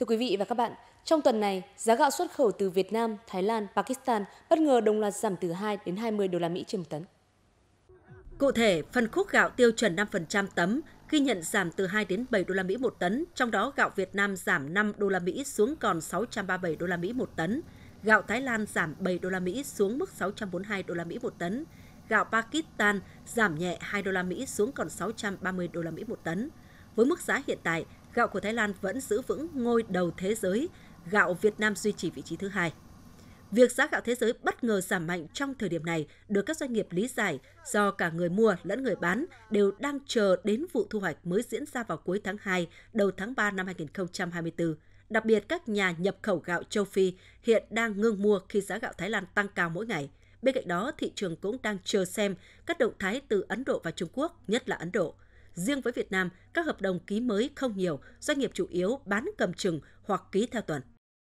Thưa quý vị và các bạn, trong tuần này, giá gạo xuất khẩu từ Việt Nam, Thái Lan, Pakistan bất ngờ đồng loạt giảm từ 2 đến 20 đô la Mỹ trên một tấn. Cụ thể, phân khúc gạo tiêu chuẩn 5% tấm ghi nhận giảm từ 2 đến 7 đô la Mỹ một tấn, trong đó gạo Việt Nam giảm 5 đô la Mỹ xuống còn 637 đô la Mỹ một tấn, gạo Thái Lan giảm 7 đô la Mỹ xuống mức 642 đô la Mỹ một tấn, gạo Pakistan giảm nhẹ 2 đô la Mỹ xuống còn 630 đô la Mỹ một tấn. Với mức giá hiện tại, gạo của Thái Lan vẫn giữ vững ngôi đầu thế giới, gạo Việt Nam duy trì vị trí thứ hai. Việc giá gạo thế giới bất ngờ giảm mạnh trong thời điểm này được các doanh nghiệp lý giải do cả người mua lẫn người bán đều đang chờ đến vụ thu hoạch mới diễn ra vào cuối tháng 2, đầu tháng 3 năm 2024. Đặc biệt các nhà nhập khẩu gạo châu Phi hiện đang ngưng mua khi giá gạo Thái Lan tăng cao mỗi ngày. Bên cạnh đó, thị trường cũng đang chờ xem các động thái từ Ấn Độ và Trung Quốc, nhất là Ấn Độ – Riêng với Việt Nam, các hợp đồng ký mới không nhiều, doanh nghiệp chủ yếu bán cầm chừng hoặc ký theo tuần.